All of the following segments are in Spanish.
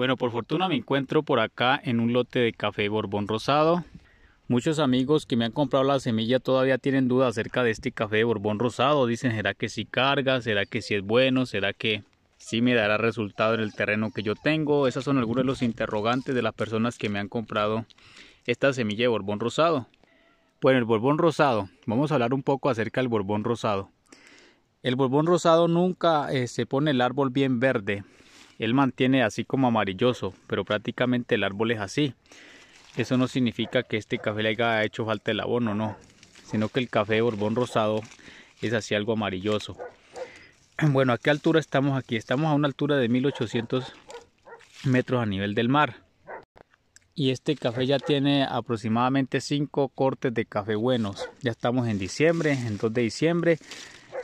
Bueno, por fortuna me encuentro por acá en un lote de café Borbón Rosado. Muchos amigos que me han comprado la semilla todavía tienen dudas acerca de este café de Borbón Rosado. Dicen, ¿será que si carga? ¿Será que si es bueno? ¿Será que sí me dará resultado en el terreno que yo tengo? Esas son algunos de los interrogantes de las personas que me han comprado esta semilla de Borbón Rosado. Bueno, el Borbón Rosado. Vamos a hablar un poco acerca del Borbón Rosado. El Borbón Rosado nunca eh, se pone el árbol bien verde. Él mantiene así como amarilloso, pero prácticamente el árbol es así. Eso no significa que este café le haya hecho falta el abono, no. Sino que el café Borbón rosado es así algo amarilloso. Bueno, ¿a qué altura estamos aquí? Estamos a una altura de 1800 metros a nivel del mar. Y este café ya tiene aproximadamente 5 cortes de café buenos. Ya estamos en diciembre, en 2 de diciembre.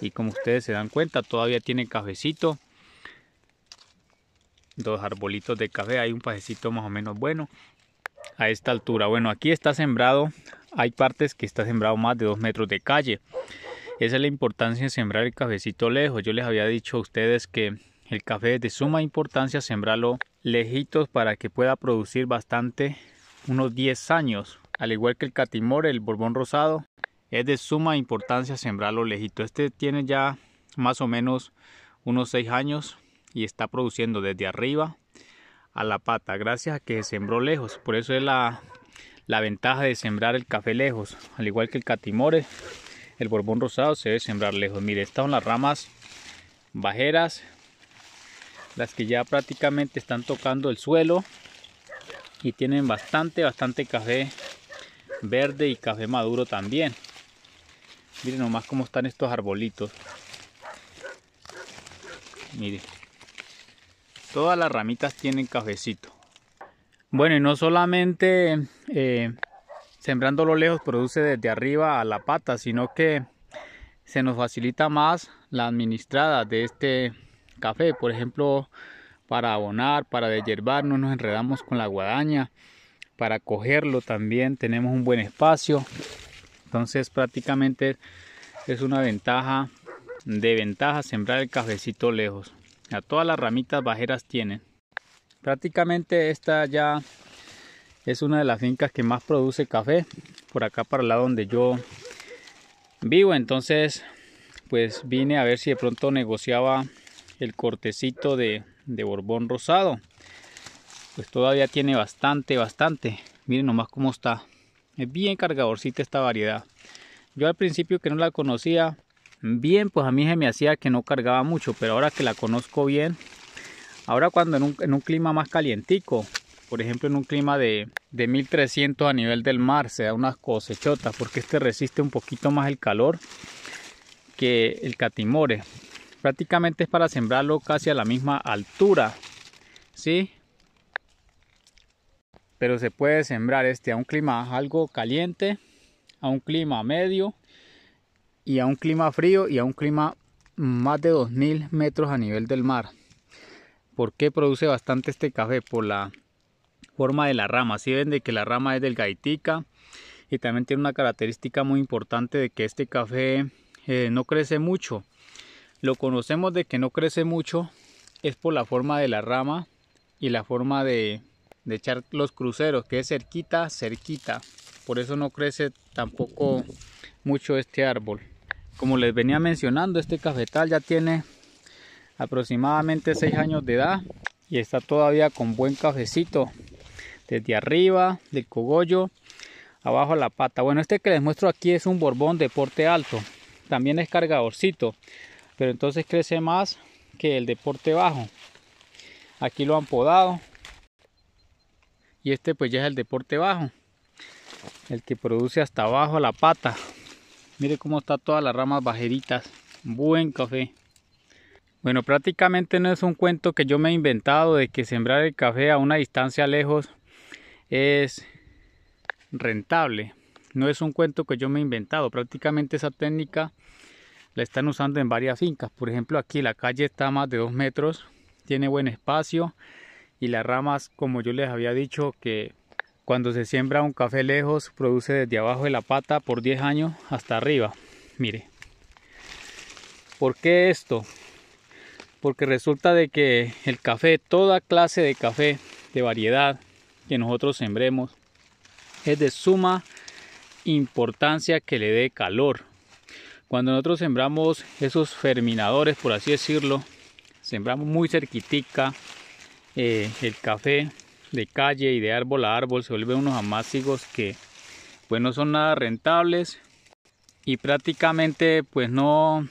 Y como ustedes se dan cuenta, todavía tiene cafecito dos arbolitos de café. Hay un pajecito más o menos bueno a esta altura. Bueno, aquí está sembrado, hay partes que está sembrado más de dos metros de calle. Esa es la importancia de sembrar el cafecito lejos. Yo les había dicho a ustedes que el café es de suma importancia sembrarlo lejitos para que pueda producir bastante, unos 10 años. Al igual que el catimor, el borbón rosado, es de suma importancia sembrarlo lejito. Este tiene ya más o menos unos 6 años y está produciendo desde arriba a la pata, gracias a que se sembró lejos. Por eso es la, ventaja de sembrar el café lejos, al igual que el catimore, el borbón rosado se debe sembrar lejos. Mire, estas son las ramas bajeras, las que ya prácticamente están tocando el suelo y tienen bastante, bastante café verde y café maduro también. Miren nomás cómo están estos arbolitos. Miren. Todas las ramitas tienen cafecito. Bueno, y no solamente eh, sembrando lo lejos produce desde arriba a la pata, sino que se nos facilita más la administrada de este café. Por ejemplo, para abonar, para desherbar, no nos enredamos con la guadaña. Para cogerlo también tenemos un buen espacio. Entonces prácticamente es una ventaja de ventaja sembrar el cafecito lejos a todas las ramitas bajeras tienen. Prácticamente esta ya es una de las fincas que más produce café por acá para el lado donde yo vivo. Entonces, pues vine a ver si de pronto negociaba el cortecito de, de Borbón rosado. Pues todavía tiene bastante, bastante. Miren nomás cómo está. Es bien cargadorcita esta variedad. Yo al principio que no la conocía, bien, pues a mí se me hacía que no cargaba mucho, pero ahora que la conozco bien, ahora cuando en un, clima más calientico, por ejemplo en un clima de, de 1300 a nivel del mar, se da unas cosechotas, porque este resiste un poquito más el calor que el catimore. Prácticamente es para sembrarlo casi a la misma altura, ¿sí? Pero se puede sembrar este a un clima algo caliente, a un clima medio y a un clima frío y a un clima más de 2000 metros a nivel del mar. ¿Por qué produce bastante este café? Por la forma de la rama. Si ven de que la rama es del Gaitica. y también tiene una característica muy importante de que este café eh, no crece mucho. Lo conocemos de que no crece mucho es por la forma de la rama y la forma de, de echar los cruceros, que es cerquita, cerquita. Por eso no crece tampoco mucho este árbol como les venía mencionando, este cafetal ya tiene aproximadamente 6 años de edad y está todavía con buen cafecito desde arriba del cogollo abajo a la pata bueno este que les muestro aquí es un borbón de porte alto también es cargadorcito pero entonces crece más que el de porte bajo aquí lo han podado y este pues ya es el deporte bajo el que produce hasta abajo a la pata Mire cómo está todas las ramas bajeritas. Buen café. Bueno, prácticamente no es un cuento que yo me he inventado de que sembrar el café a una distancia lejos es rentable. No es un cuento que yo me he inventado. Prácticamente esa técnica la están usando en varias fincas. Por ejemplo, aquí la calle está a más de 2 metros, tiene buen espacio y las ramas, como yo les había dicho, que cuando se siembra un café lejos, produce desde abajo de la pata por 10 años hasta arriba. Mire. ¿Por qué esto? Porque resulta de que el café, toda clase de café de variedad que nosotros sembremos, es de suma importancia que le dé calor. Cuando nosotros sembramos esos ferminadores, por así decirlo, sembramos muy cerquitica eh, el café de calle y de árbol a árbol se vuelven unos amásigos que pues no son nada rentables y prácticamente pues no,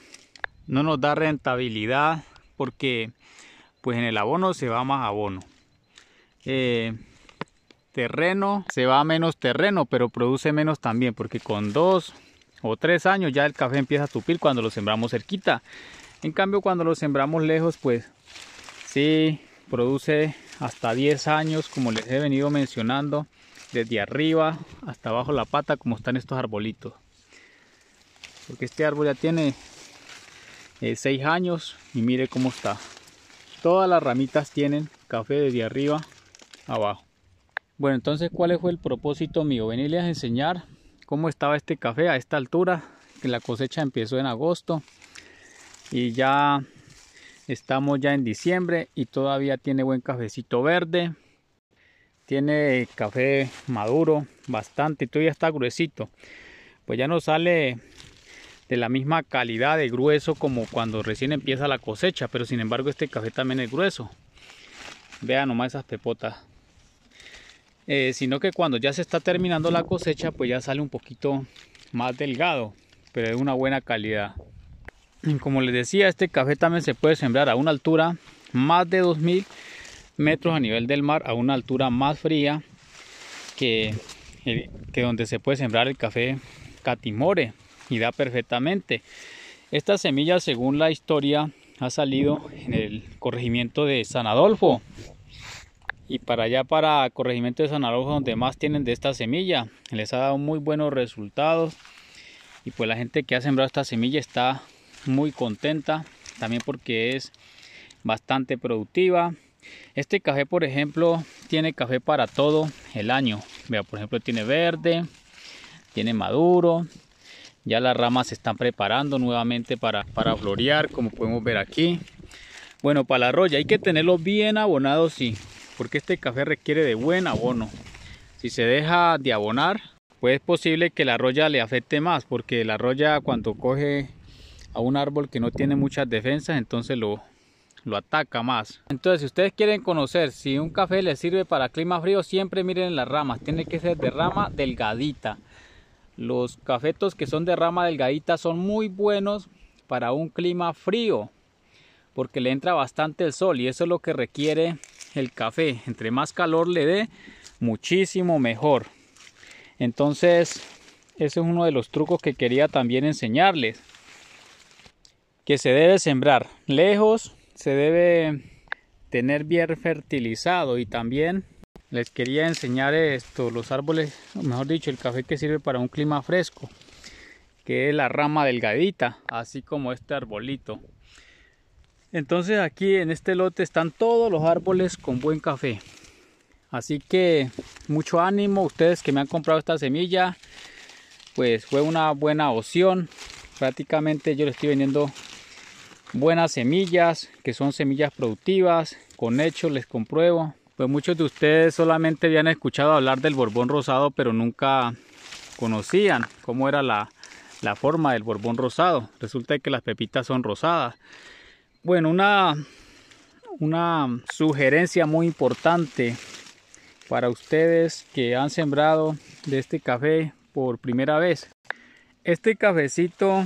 no nos da rentabilidad porque pues en el abono se va más abono. Eh, terreno se va menos terreno pero produce menos también porque con dos o tres años ya el café empieza a tupir cuando lo sembramos cerquita. En cambio cuando lo sembramos lejos pues sí produce hasta 10 años como les he venido mencionando desde arriba hasta abajo la pata como están estos arbolitos porque este árbol ya tiene 6 eh, años y mire cómo está todas las ramitas tienen café desde arriba abajo bueno entonces cuál fue el propósito mío venirles a enseñar cómo estaba este café a esta altura que la cosecha empezó en agosto y ya Estamos ya en diciembre y todavía tiene buen cafecito verde. Tiene café maduro bastante y todavía está gruesito. Pues ya no sale de la misma calidad de grueso como cuando recién empieza la cosecha, pero sin embargo este café también es grueso. Vean nomás esas pepotas. Eh, sino que cuando ya se está terminando la cosecha, pues ya sale un poquito más delgado, pero de una buena calidad como les decía este café también se puede sembrar a una altura más de 2000 metros a nivel del mar a una altura más fría que, eh, que donde se puede sembrar el café catimore y da perfectamente esta semilla según la historia ha salido en el corregimiento de San Adolfo y para allá para el corregimiento de San Adolfo donde más tienen de esta semilla les ha dado muy buenos resultados y pues la gente que ha sembrado esta semilla está muy contenta también porque es bastante productiva. Este café, por ejemplo, tiene café para todo el año. Vea, por ejemplo, tiene verde, tiene maduro. Ya las ramas se están preparando nuevamente para, para florear, como podemos ver aquí. Bueno, para la roya hay que tenerlo bien abonado, sí, porque este café requiere de buen abono. Si se deja de abonar, pues es posible que la roya le afecte más, porque la roya cuando coge a un árbol que no tiene muchas defensas, entonces lo, ataca más. Entonces, si ustedes quieren conocer si un café le sirve para clima frío, siempre miren las ramas. Tiene que ser de rama delgadita. Los cafetos que son de rama delgadita son muy buenos para un clima frío porque le entra bastante el sol y eso es lo que requiere el café. Entre más calor le dé, muchísimo mejor. Entonces, ese es uno de los trucos que quería también enseñarles que se debe sembrar lejos, se debe tener bien fertilizado y también les quería enseñar esto, los árboles, mejor dicho, el café que sirve para un clima fresco, que es la rama delgadita, así como este arbolito. Entonces aquí en este lote están todos los árboles con buen café. Así que mucho ánimo ustedes que me han comprado esta semilla, pues fue una buena opción. Prácticamente yo le estoy vendiendo buenas semillas, que son semillas productivas. Con hecho les compruebo. Pues muchos de ustedes solamente habían escuchado hablar del Borbón rosado, pero nunca conocían cómo era la, la forma del Borbón rosado. Resulta que las pepitas son rosadas. Bueno, una, una sugerencia muy importante para ustedes que han sembrado de este café por primera vez. Este cafecito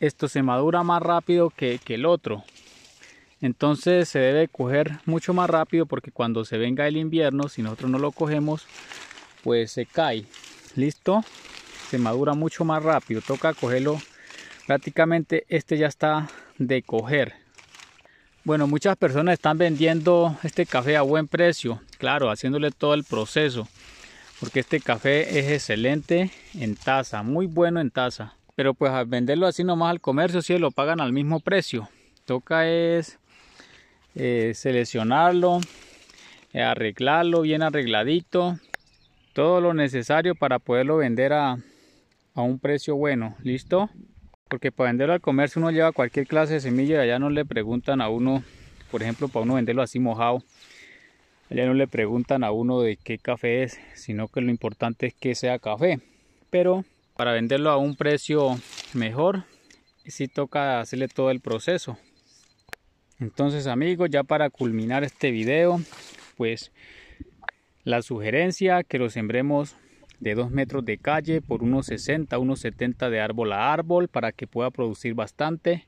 esto se madura más rápido que, el otro. Entonces se debe coger mucho más rápido porque cuando se venga el invierno, si nosotros no lo cogemos, pues se cae. ¿Listo? Se madura mucho más rápido. Toca cogerlo. Prácticamente este ya está de coger. Bueno, muchas personas están vendiendo este café a buen precio. Claro, haciéndole todo el proceso. Porque este café es excelente en taza. Muy bueno en taza. Pero pues al venderlo así nomás al comercio, si lo pagan al mismo precio. Toca es eh, seleccionarlo, eh, arreglarlo bien arregladito. Todo lo necesario para poderlo vender a, a un precio bueno. ¿Listo? Porque para venderlo al comercio uno lleva cualquier clase de semilla y allá no le preguntan a uno, por ejemplo, para uno venderlo así mojado, allá no le preguntan a uno de qué café es, sino que lo importante es que sea café. Pero para venderlo a un precio mejor si sí toca hacerle todo el proceso entonces amigos ya para culminar este video pues la sugerencia que lo sembremos de 2 metros de calle por unos 60 unos 70 de árbol a árbol para que pueda producir bastante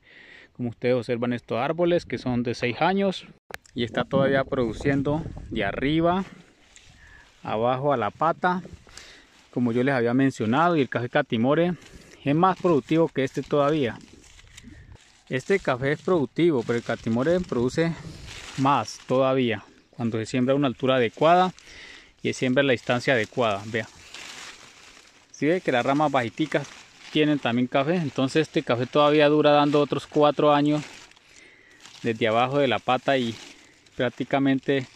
como ustedes observan estos árboles que son de 6 años y está todavía produciendo de arriba abajo a la pata como yo les había mencionado, y el café Catimore es más productivo que este todavía. Este café es productivo, pero el Catimore produce más todavía cuando se siembra a una altura adecuada y se siembra a la distancia adecuada. Vea, si ve que las ramas bajiticas tienen también café, entonces este café todavía dura dando otros cuatro años desde abajo de la pata y prácticamente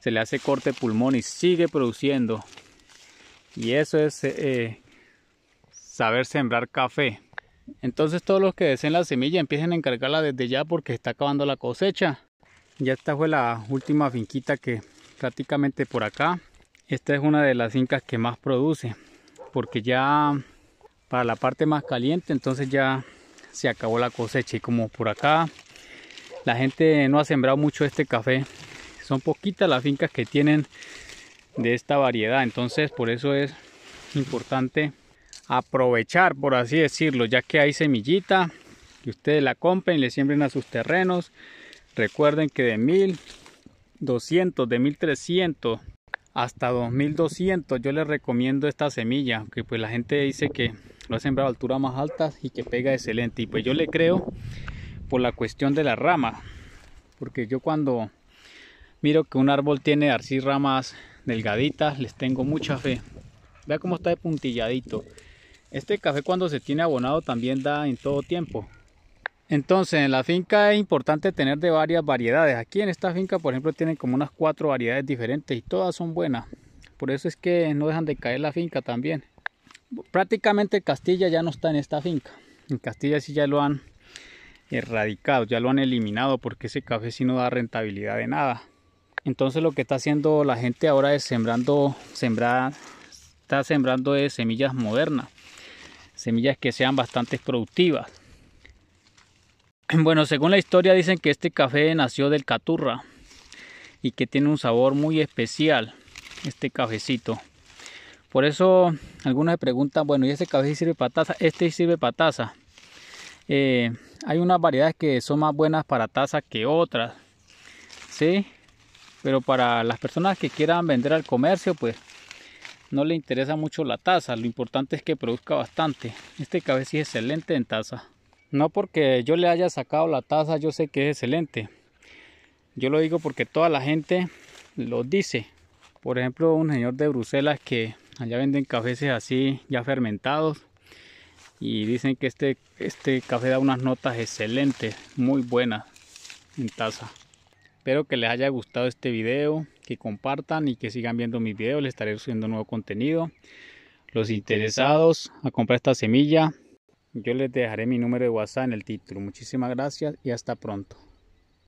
se le hace corte pulmón y sigue produciendo y eso es eh, saber sembrar café. Entonces todos los que deseen la semilla empiecen a encargarla desde ya porque está acabando la cosecha. Ya esta fue la última finquita que prácticamente por acá. Esta es una de las fincas que más produce porque ya para la parte más caliente entonces ya se acabó la cosecha y como por acá la gente no ha sembrado mucho este café son poquitas las fincas que tienen de esta variedad. Entonces por eso es importante aprovechar, por así decirlo, ya que hay semillita, y ustedes la compren y le siembren a sus terrenos. Recuerden que de 1200, de 1300 hasta 2200 yo les recomiendo esta semilla, que pues la gente dice que lo ha sembrado a alturas más altas y que pega excelente. Y pues yo le creo por la cuestión de la rama. porque yo cuando miro que un árbol tiene así ramas delgaditas, les tengo mucha fe. Vea cómo está de puntilladito. Este café cuando se tiene abonado también da en todo tiempo. Entonces en la finca es importante tener de varias variedades. Aquí en esta finca por ejemplo tienen como unas cuatro variedades diferentes y todas son buenas. Por eso es que no dejan de caer la finca también. Prácticamente Castilla ya no está en esta finca. En Castilla sí ya lo han erradicado, ya lo han eliminado porque ese café sí no da rentabilidad de nada. Entonces lo que está haciendo la gente ahora es sembrando, está sembrando de semillas modernas, semillas que sean bastante productivas. Bueno, según la historia dicen que este café nació del caturra y que tiene un sabor muy especial, este cafecito. Por eso algunos se preguntan, bueno, ¿y este café sirve para taza? Este sirve para taza. Eh, hay unas variedades que son más buenas para taza que otras. ¿Sí? Pero para las personas que quieran vender al comercio, pues no le interesa mucho la taza. Lo importante es que produzca bastante. Este café sí es excelente en taza. No porque yo le haya sacado la taza, yo sé que es excelente. Yo lo digo porque toda la gente lo dice. Por ejemplo, un señor de Bruselas que allá venden cafés así ya fermentados y dicen que este, este café da unas notas excelentes, muy buenas en taza. Espero que les haya gustado este video, que compartan y que sigan viendo mis videos. Les estaré subiendo nuevo contenido. Los interesados a comprar esta semilla, yo les dejaré mi número de WhatsApp en el título. Muchísimas gracias y hasta pronto.